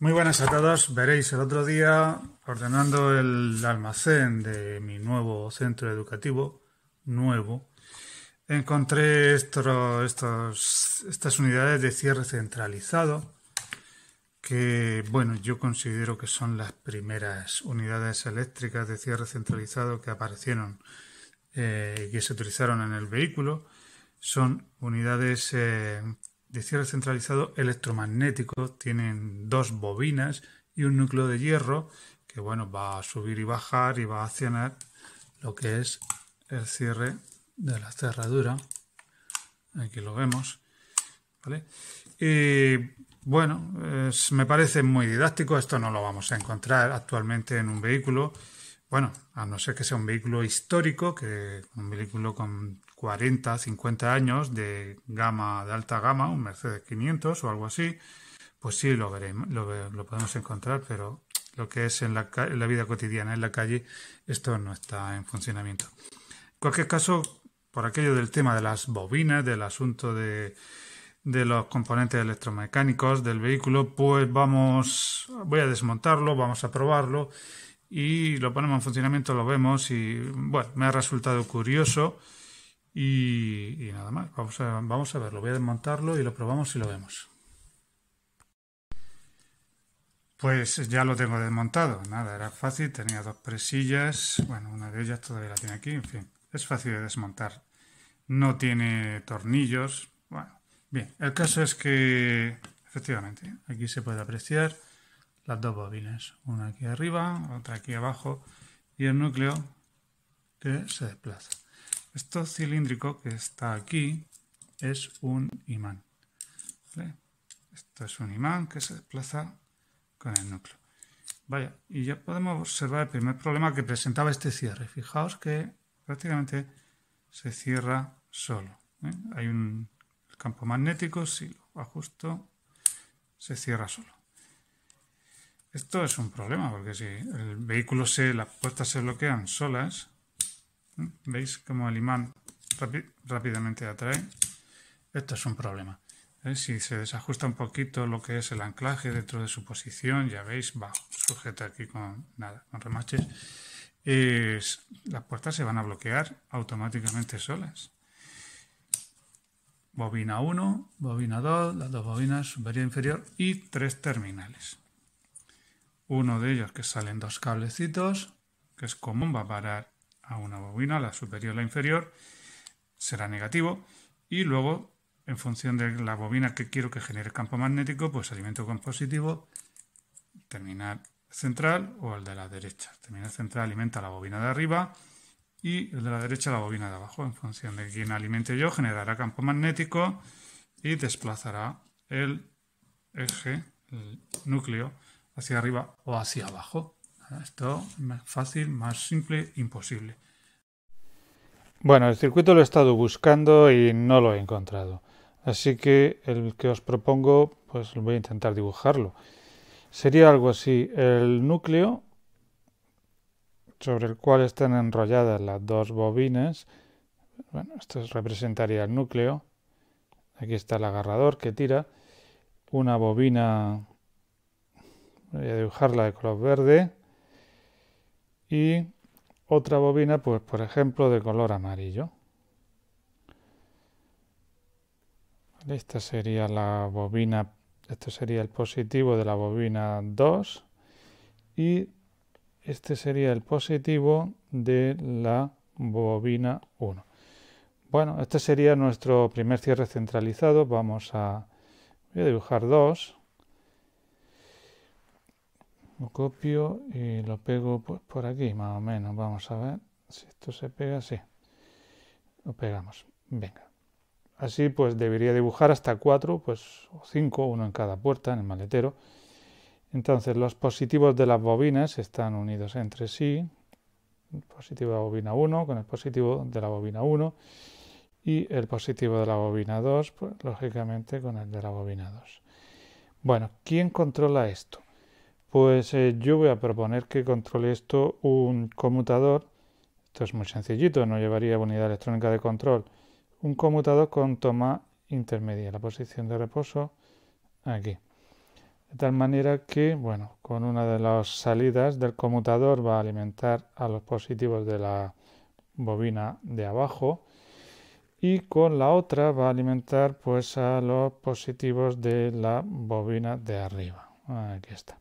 Muy buenas a todos. Veréis el otro día, ordenando el almacén de mi nuevo centro educativo, nuevo, encontré estos, estas unidades de cierre centralizado, que bueno, yo considero que son las primeras unidades eléctricas de cierre centralizado que aparecieron y eh, que se utilizaron en el vehículo. Son unidades eh, de cierre centralizado electromagnético. Tienen dos bobinas y un núcleo de hierro que bueno, va a subir y bajar y va a accionar lo que es el cierre de la cerradura. Aquí lo vemos. ¿Vale? Y bueno, me parece muy didáctico. Esto no lo vamos a encontrar actualmente en un vehículo. Bueno, a no ser que sea un vehículo histórico, que un vehículo con 40, 50 años de gama, de alta gama, un Mercedes 500 o algo así, pues sí lo veremos, lo, podemos encontrar, pero lo que es en la, la, vida cotidiana, en la calle, esto no está en funcionamiento. En cualquier caso, por aquello del tema de las bobinas, del asunto de, de los componentes electromecánicos del vehículo, pues vamos, voy a desmontarlo, vamos a probarlo y lo ponemos en funcionamiento, lo vemos y bueno, me ha resultado curioso y, nada más, vamos a, vamos a verlo, voy a desmontarlo y lo probamos y lo vemos. Pues ya lo tengo desmontado, nada, era fácil, tenía dos presillas, bueno, una de ellas todavía la tiene aquí, en fin, es fácil de desmontar. No tiene tornillos, bueno, bien, el caso es que efectivamente, aquí se puede apreciar las dos bobinas, una aquí arriba, otra aquí abajo, y el núcleo que se desplaza. Esto cilíndrico que está aquí es un imán. Esto es un imán que se desplaza con el núcleo. Vaya, y ya podemos observar el primer problema que presentaba este cierre. Fijaos que prácticamente se cierra solo. ¿eh? Hay un campo magnético, si lo ajusto, se cierra solo. Esto es un problema, porque si el vehículo se, las puertas se bloquean solas, ¿Veis como el imán rápidamente atrae? Esto es un problema. ¿eh? Si se desajusta un poquito lo que es el anclaje dentro de su posición, ya veis, bajo, sujeta aquí con nada, con remaches, las puertas se van a bloquear automáticamente solas. Bobina 1, bobina 2, las dos bobinas superior e inferior y tres terminales. Uno de ellos que salen dos cablecitos, que es común, va a parar a una bobina, la superior, la inferior, será negativo. Y luego, en función de la bobina que quiero que genere campo magnético, pues alimento con positivo, terminal central o el de la derecha. terminal central alimenta la bobina de arriba y el de la derecha la bobina de abajo. En función de quién alimente yo, generará campo magnético y desplazará el eje, el núcleo, hacia arriba o hacia abajo. Esto más fácil, más simple, imposible. Bueno, el circuito lo he estado buscando y no lo he encontrado. Así que el que os propongo, pues voy a intentar dibujarlo. Sería algo así, el núcleo sobre el cual están enrolladas las dos bobinas. Bueno, esto representaría el núcleo. Aquí está el agarrador que tira. Una bobina, voy a dibujarla de color verde y otra bobina, pues por ejemplo, de color amarillo. esta sería la bobina, este sería el positivo de la bobina 2 y este sería el positivo de la bobina 1. Bueno, este sería nuestro primer cierre centralizado. Vamos voy a dibujar dos lo copio y lo pego por aquí, más o menos. Vamos a ver si esto se pega. Sí, lo pegamos. Venga. Así pues debería dibujar hasta cuatro, pues o cinco, uno en cada puerta, en el maletero. Entonces los positivos de las bobinas están unidos entre sí. El positivo de la bobina 1 con el positivo de la bobina 1 y el positivo de la bobina 2, pues lógicamente con el de la bobina 2. Bueno, ¿quién controla esto? Pues eh, yo voy a proponer que controle esto un conmutador. Esto es muy sencillito, no llevaría unidad electrónica de control. Un conmutador con toma intermedia, la posición de reposo aquí. De tal manera que, bueno, con una de las salidas del conmutador va a alimentar a los positivos de la bobina de abajo y con la otra va a alimentar pues a los positivos de la bobina de arriba. Aquí está.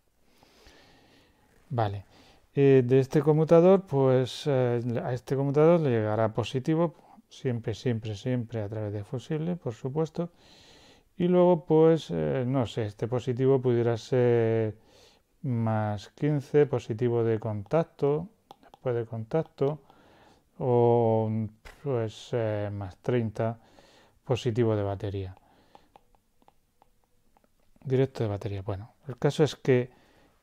Vale. Eh, de este conmutador, pues eh, a este conmutador le llegará positivo, siempre, siempre, siempre a través de fusible, por supuesto. Y luego, pues, eh, no sé, este positivo pudiera ser más 15, positivo de contacto, después de contacto, o pues más 30, positivo de batería. Directo de batería. Bueno, el caso es que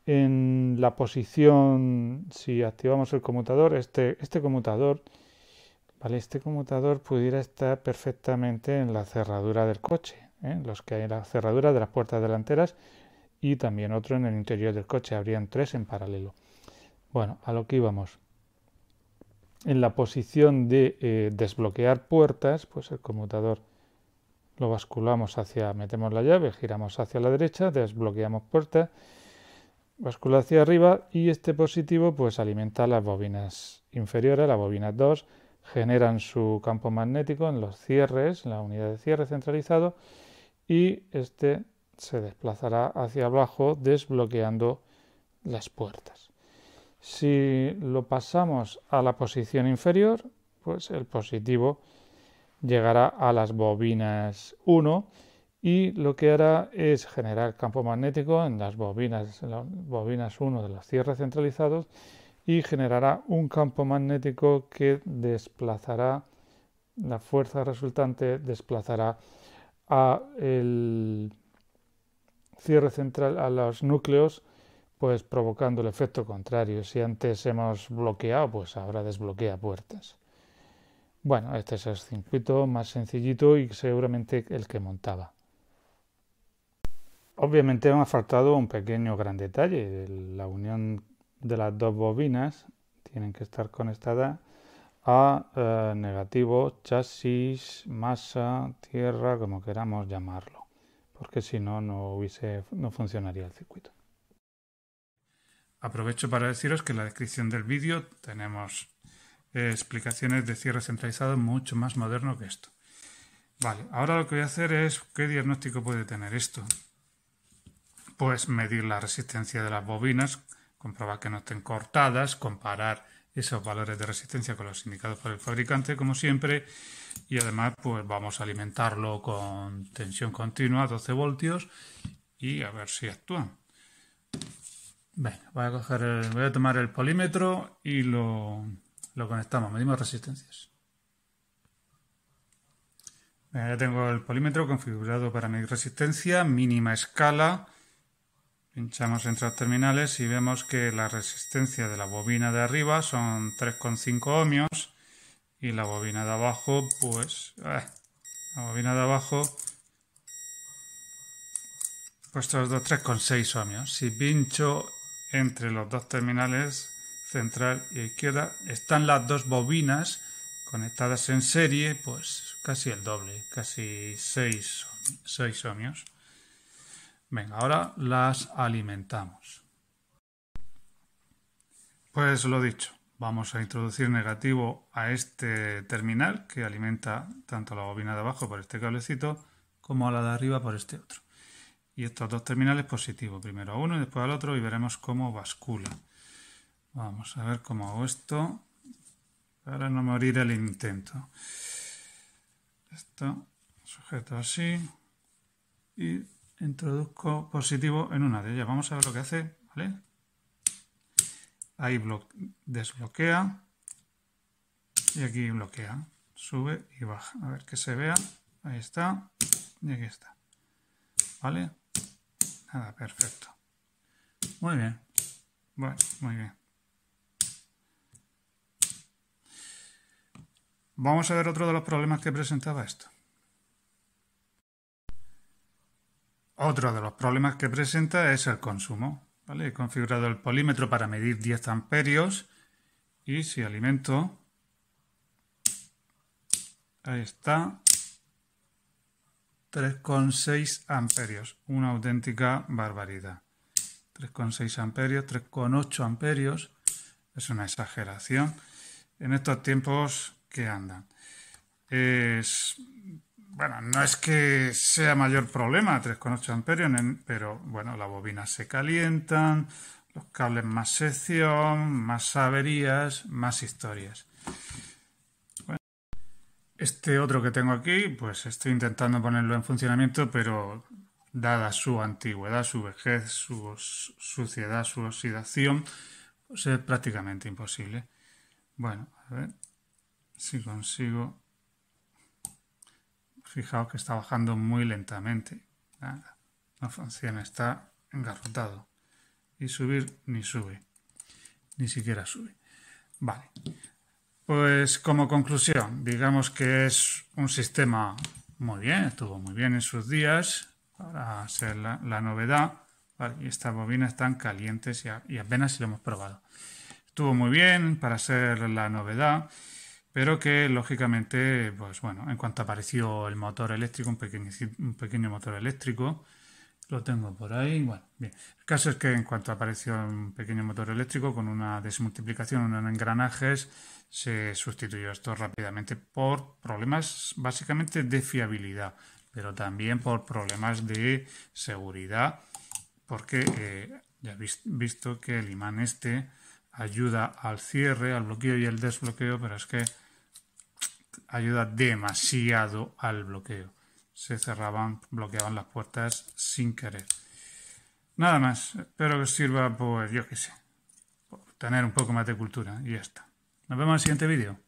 en la posición, si activamos el conmutador, este, este, conmutador, ¿vale? Este conmutador pudiera estar perfectamente en la cerradura del coche, en ¿eh? los que hay en la cerradura de las puertas delanteras y también otro en el interior del coche, habrían tres en paralelo. Bueno, a lo que íbamos. En la posición de eh, desbloquear puertas, pues el conmutador lo basculamos hacia, metemos la llave, giramos hacia la derecha, desbloqueamos puertas, Vascula hacia arriba y este positivo pues alimenta las bobinas inferiores, las bobinas 2, generan su campo magnético en los cierres, en la unidad de cierre centralizado y este se desplazará hacia abajo desbloqueando las puertas. Si lo pasamos a la posición inferior, pues el positivo llegará a las bobinas 1 y lo que hará es generar campo magnético en las bobinas, en las bobinas 1 de los cierres centralizados y generará un campo magnético que desplazará la fuerza resultante desplazará a cierre central a los núcleos pues provocando el efecto contrario si antes hemos bloqueado pues ahora desbloquea puertas bueno este es el circuito más sencillito y seguramente el que montaba Obviamente me ha faltado un pequeño gran detalle. La unión de las dos bobinas tienen que estar conectadas a eh, negativo, chasis, masa, tierra, como queramos llamarlo, porque si no, no, hubiese, no funcionaría el circuito. Aprovecho para deciros que en la descripción del vídeo tenemos eh, explicaciones de cierre centralizado mucho más moderno que esto. Vale, ahora lo que voy a hacer es qué diagnóstico puede tener esto pues medir la resistencia de las bobinas, comprobar que no estén cortadas, comparar esos valores de resistencia con los indicados por el fabricante, como siempre. Y además, pues vamos a alimentarlo con tensión continua, 12 voltios, y a ver si actúan. voy a, voy a tomar el polímetro y lo, conectamos, medimos resistencias. ya tengo el polímetro configurado para medir resistencia, mínima escala, Pinchamos los terminales y vemos que la resistencia de la bobina de arriba son 3,5 ohmios y la bobina de abajo, pues... Ah, la bobina de abajo... Pues estos dos 3,6 ohmios. Si pincho entre los dos terminales, central y izquierda, están las dos bobinas conectadas en serie, pues casi el doble, casi 6 ohmios. Venga, ahora las alimentamos. Pues lo dicho, vamos a introducir negativo a este terminal que alimenta tanto la bobina de abajo por este cablecito como a la de arriba por este otro. Y estos dos terminales positivos, primero a uno y después al otro y veremos cómo bascula. Vamos a ver cómo hago esto para no morir el intento. Esto sujeto así y Introduzco positivo en una de ellas. Vamos a ver lo que hace, ¿vale? Ahí desbloquea y aquí bloquea. Sube y baja. A ver que se vea. Ahí está y aquí está. ¿Vale? Nada, perfecto. Muy bien. Bueno, muy bien. Vamos a ver otro de los problemas que presentaba esto. Otro de los problemas que presenta es el consumo. He configurado el polímetro para medir 10 amperios y si alimento, ahí está, 3,6 amperios, una auténtica barbaridad. 3,6 amperios, 3,8 amperios, es una exageración en estos tiempos que andan. Es bueno, no es que sea mayor problema 3,8 amperios, pero bueno, las bobinas se calientan, los cables más sección, más averías, más historias. este otro que tengo aquí, pues estoy intentando ponerlo en funcionamiento, pero dada su antigüedad, su vejez, su suciedad, su oxidación, pues es prácticamente imposible. Bueno, a ver si consigo Fijaos que está bajando muy lentamente. Nada, no funciona, está engarrotado. Y subir ni sube, ni siquiera sube. Vale. Pues como conclusión, digamos que es un sistema muy bien, estuvo muy bien en sus días, para ser la, novedad. y estas bobinas están calientes y, y apenas si lo hemos probado. Estuvo muy bien para ser la novedad pero que lógicamente, pues bueno, en cuanto apareció el motor eléctrico, un pequeño, un pequeño motor eléctrico, lo tengo por ahí, bueno, bien. El caso es que en cuanto apareció un pequeño motor eléctrico con una desmultiplicación, unos engranajes, se sustituyó esto rápidamente por problemas básicamente de fiabilidad, pero también por problemas de seguridad, porque eh, ya habéis visto que el imán este ayuda al cierre, al bloqueo y al desbloqueo, pero es que ayuda demasiado al bloqueo. Se cerraban, bloqueaban las puertas sin querer. Nada más. Espero que os sirva por, yo qué sé, tener un poco más de cultura. Y ya está. Nos vemos en el siguiente vídeo.